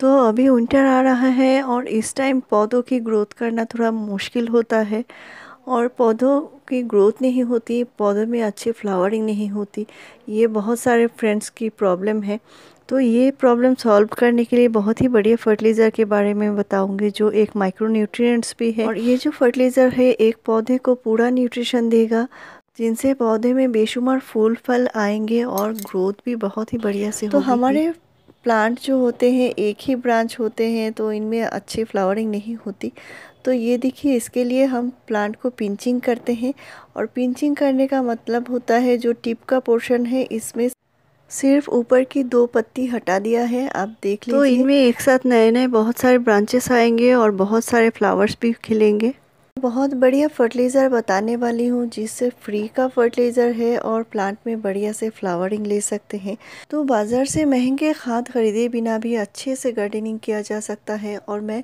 तो अभी विंटर आ रहा है और इस टाइम पौधों की ग्रोथ करना थोड़ा मुश्किल होता है और पौधों की ग्रोथ नहीं होती पौधों में अच्छी फ्लावरिंग नहीं होती ये बहुत सारे फ्रेंड्स की प्रॉब्लम है तो ये प्रॉब्लम सॉल्व करने के लिए बहुत ही बढ़िया फर्टिलाइज़र के बारे में बताऊंगी जो एक माइक्रो न्यूट्रिएंट्स भी है और ये जो फर्टिलाइज़र है एक पौधे को पूरा न्यूट्रिशन देगा जिनसे पौधे में बेशुमार फूल फल आएंगे और ग्रोथ भी बहुत ही बढ़िया से तो हमारे प्लांट जो होते हैं एक ही ब्रांच होते हैं तो इनमें अच्छी फ्लावरिंग नहीं होती तो ये देखिए इसके लिए हम प्लांट को पिंचिंग करते हैं और पिंचिंग करने का मतलब होता है जो टिप का पोर्शन है इसमें सिर्फ ऊपर की दो पत्ती हटा दिया है आप देख तो लीजिए तो इनमें एक साथ नए नए बहुत सारे ब्रांचेस आएंगे और बहुत सारे फ्लावर्स भी खिलेंगे बहुत बढ़िया फर्टिलाइज़र बताने वाली हूँ जिससे फ्री का फर्टिलाइज़र है और प्लांट में बढ़िया से फ्लावरिंग ले सकते हैं तो बाज़ार से महंगे खाद खरीदे बिना भी अच्छे से गार्डनिंग किया जा सकता है और मैं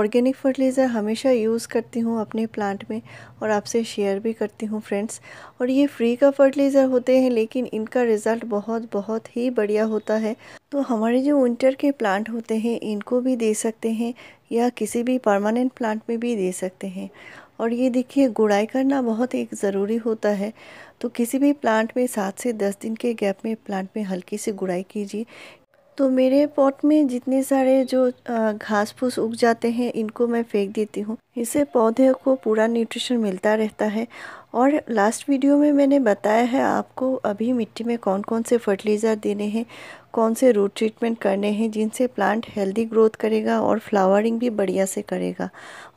ऑर्गेनिक फर्टिलाइज़र हमेशा यूज़ करती हूँ अपने प्लांट में और आपसे शेयर भी करती हूँ फ्रेंड्स और ये फ्री का फर्टिलाइज़र होते हैं लेकिन इनका रिज़ल्ट बहुत बहुत ही बढ़िया होता है तो हमारे जो विंटर के प्लांट होते हैं इनको भी दे सकते हैं या किसी भी परमानेंट प्लांट में भी दे सकते हैं और ये देखिए गुड़ाई करना बहुत एक ज़रूरी होता है तो किसी भी प्लांट में सात से दस दिन के गैप में प्लांट में हल्की सी गुड़ाई कीजिए तो मेरे पॉट में जितने सारे जो घास फूस उग जाते हैं इनको मैं फेंक देती हूँ इससे पौधे को पूरा न्यूट्रिशन मिलता रहता है और लास्ट वीडियो में मैंने बताया है आपको अभी मिट्टी में कौन कौन से फर्टिलाइज़र देने हैं कौन से रूट ट्रीटमेंट करने हैं जिनसे प्लांट हेल्दी ग्रोथ करेगा और फ्लावरिंग भी बढ़िया से करेगा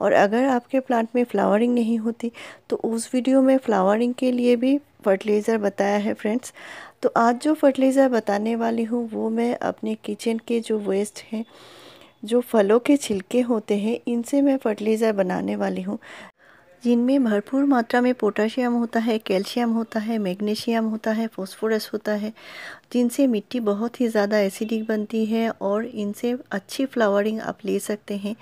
और अगर आपके प्लांट में फ्लावरिंग नहीं होती तो उस वीडियो में फ्लावरिंग के लिए भी फर्टिलाइज़र बताया है फ्रेंड्स तो आज जो फर्टिलाइज़र बताने वाली हूँ वो मैं अपने किचन के जो वेस्ट हैं जो फलों के छिलके होते हैं इनसे मैं फर्टिलाइज़र बनाने वाली हूँ जिनमें भरपूर मात्रा में पोटाशियम होता है कैल्शियम होता है मैग्नीशियम होता है फॉस्फोरस होता है जिनसे मिट्टी बहुत ही ज़्यादा एसिडिक बनती है और इनसे अच्छी फ्लावरिंग आप ले सकते हैं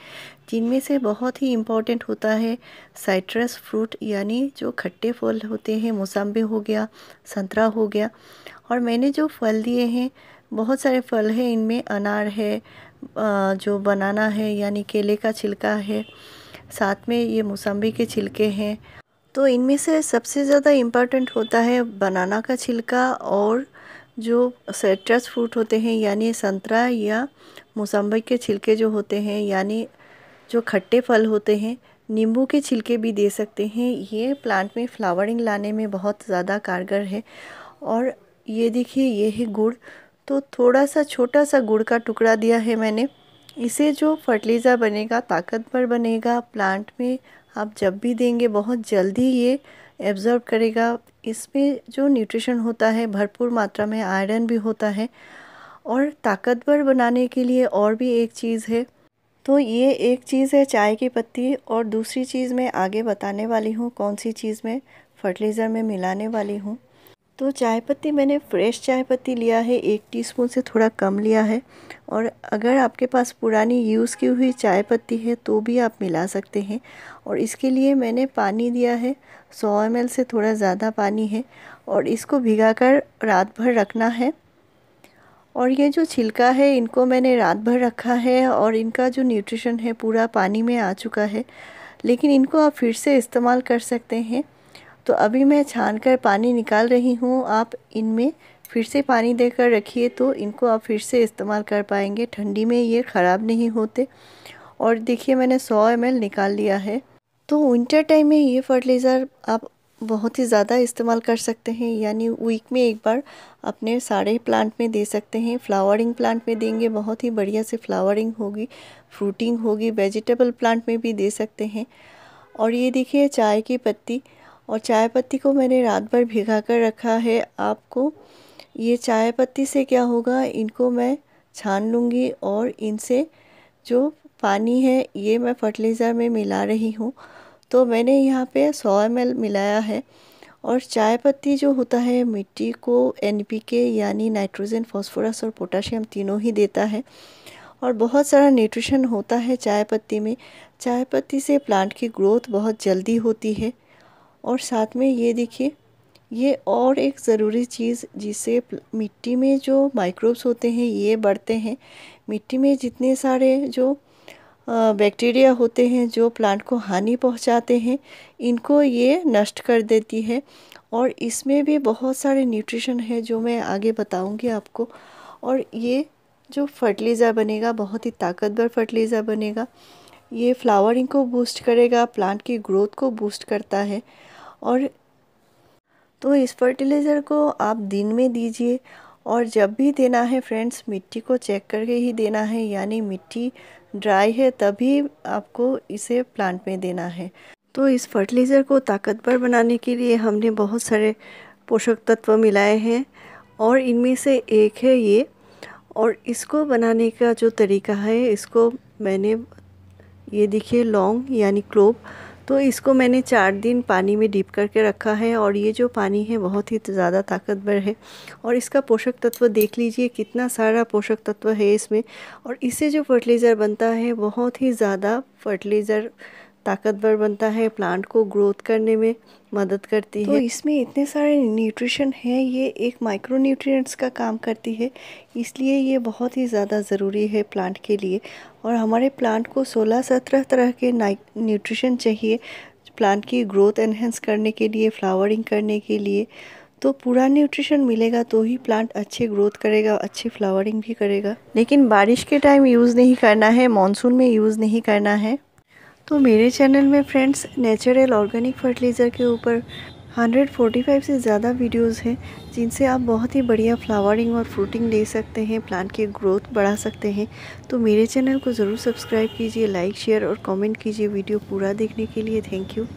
जिनमें से बहुत ही इम्पोर्टेंट होता है साइट्रस फ्रूट यानी जो खट्टे फल होते हैं मौसम्बी हो गया संतरा हो गया और मैंने जो फल दिए हैं बहुत सारे फल हैं इनमें अनार है जो बनाना है यानी केले का छिलका है साथ में ये मौसम्बी के छिलके हैं तो इनमें से सबसे ज़्यादा इम्पॉर्टेंट होता है बनाना का छिलका और जो सेट्रस फ्रूट होते हैं यानी संतरा या मौसम्बी के छिलके जो होते हैं यानी जो खट्टे फल होते हैं नींबू के छिलके भी दे सकते हैं ये प्लांट में फ्लावरिंग लाने में बहुत ज़्यादा कारगर है और ये देखिए ये है गुड़ तो थोड़ा सा छोटा सा गुड़ का टुकड़ा दिया है मैंने इसे जो फर्टिलाइज़र बनेगा ताकतवर बनेगा प्लांट में आप जब भी देंगे बहुत जल्दी ये एब्ज़ॉर्ब करेगा इसमें जो न्यूट्रिशन होता है भरपूर मात्रा में आयरन भी होता है और ताकतवर बनाने के लिए और भी एक चीज़ है तो ये एक चीज़ है चाय की पत्ती और दूसरी चीज़ मैं आगे बताने वाली हूँ कौन सी चीज़ में फर्टिलाइज़र में मिलाने वाली हूँ तो चाय पत्ती मैंने फ्रेश चाय पत्ती लिया है एक टीस्पून से थोड़ा कम लिया है और अगर आपके पास पुरानी यूज़ की हुई चाय पत्ती है तो भी आप मिला सकते हैं और इसके लिए मैंने पानी दिया है 100 एम से थोड़ा ज़्यादा पानी है और इसको भिगा कर रात भर रखना है और ये जो छिलका है इनको मैंने रात भर रखा है और इनका जो न्यूट्रिशन है पूरा पानी में आ चुका है लेकिन इनको आप फिर से इस्तेमाल कर सकते हैं तो अभी मैं छान कर पानी निकाल रही हूँ आप इनमें फिर से पानी देकर रखिए तो इनको आप फिर से इस्तेमाल कर पाएंगे ठंडी में ये ख़राब नहीं होते और देखिए मैंने 100 एम निकाल लिया है तो विंटर टाइम में ये फर्टिलाइज़र आप बहुत ही ज़्यादा इस्तेमाल कर सकते हैं यानी वीक में एक बार अपने सारे प्लांट में दे सकते हैं फ्लावरिंग प्लांट में देंगे बहुत ही बढ़िया से फ्लावरिंग होगी फ्रूटिंग होगी वेजिटेबल प्लांट में भी दे सकते हैं और ये देखिए चाय की पत्ती और चाय पत्ती को मैंने रात भर भिगा कर रखा है आपको ये चाय पत्ती से क्या होगा इनको मैं छान लूँगी और इनसे जो पानी है ये मैं फर्टिलाइज़र में मिला रही हूँ तो मैंने यहाँ पे सौ एम मिलाया है और चाय पत्ती जो होता है मिट्टी को एन यानी नाइट्रोजन फॉस्फोरस और पोटाशियम तीनों ही देता है और बहुत सारा न्यूट्रिशन होता है चाय पत्ती में चाय पत्ती से प्लांट की ग्रोथ बहुत जल्दी होती है और साथ में ये देखिए ये और एक ज़रूरी चीज़ जिसे मिट्टी में जो माइक्रोब्स होते हैं ये बढ़ते हैं मिट्टी में जितने सारे जो बैक्टीरिया होते हैं जो प्लांट को हानि पहुंचाते हैं इनको ये नष्ट कर देती है और इसमें भी बहुत सारे न्यूट्रिशन है जो मैं आगे बताऊंगी आपको और ये जो फर्टिलाइज़र बनेगा बहुत ही ताकतवर फर्टिलाइज़र बनेगा ये फ्लावरिंग को बूस्ट करेगा प्लांट की ग्रोथ को बूस्ट करता है और तो इस फर्टिलाइज़र को आप दिन में दीजिए और जब भी देना है फ्रेंड्स मिट्टी को चेक करके ही देना है यानी मिट्टी ड्राई है तभी आपको इसे प्लांट में देना है तो इस फर्टिलाइज़र को ताकतवर बनाने के लिए हमने बहुत सारे पोषक तत्व मिलाए हैं और इनमें से एक है ये और इसको बनाने का जो तरीका है इसको मैंने ये देखिए लौंग यानी क्लोब तो इसको मैंने चार दिन पानी में डीप करके रखा है और ये जो पानी है बहुत ही ज़्यादा ताकतवर है और इसका पोषक तत्व देख लीजिए कितना सारा पोषक तत्व है इसमें और इससे जो फर्टिलाइज़र बनता है बहुत ही ज़्यादा फर्टिलाइज़र ताकतवर बनता है प्लांट को ग्रोथ करने में मदद करती तो है तो इसमें इतने सारे न्यूट्रिशन हैं ये एक माइक्रो न्यूट्रिएंट्स का काम करती है इसलिए ये बहुत ही ज़्यादा ज़रूरी है प्लांट के लिए और हमारे प्लांट को 16-17 तरह के न्यूट्रिशन चाहिए प्लांट की ग्रोथ एनहेंस करने के लिए फ्लावरिंग करने के लिए तो पूरा न्यूट्रिशन मिलेगा तो ही प्लांट अच्छे ग्रोथ करेगा अच्छी फ्लावरिंग भी करेगा लेकिन बारिश के टाइम यूज़ नहीं करना है मानसून में यूज़ नहीं करना है तो मेरे चैनल में फ्रेंड्स नेचुरल ऑर्गेनिक फर्टिलाइज़र के ऊपर 145 से ज़्यादा वीडियोस हैं जिनसे आप बहुत ही बढ़िया फ्लावरिंग और फ्रूटिंग ले सकते हैं प्लांट की ग्रोथ बढ़ा सकते हैं तो मेरे चैनल को ज़रूर सब्सक्राइब कीजिए लाइक शेयर और कमेंट कीजिए वीडियो पूरा देखने के लिए थैंक यू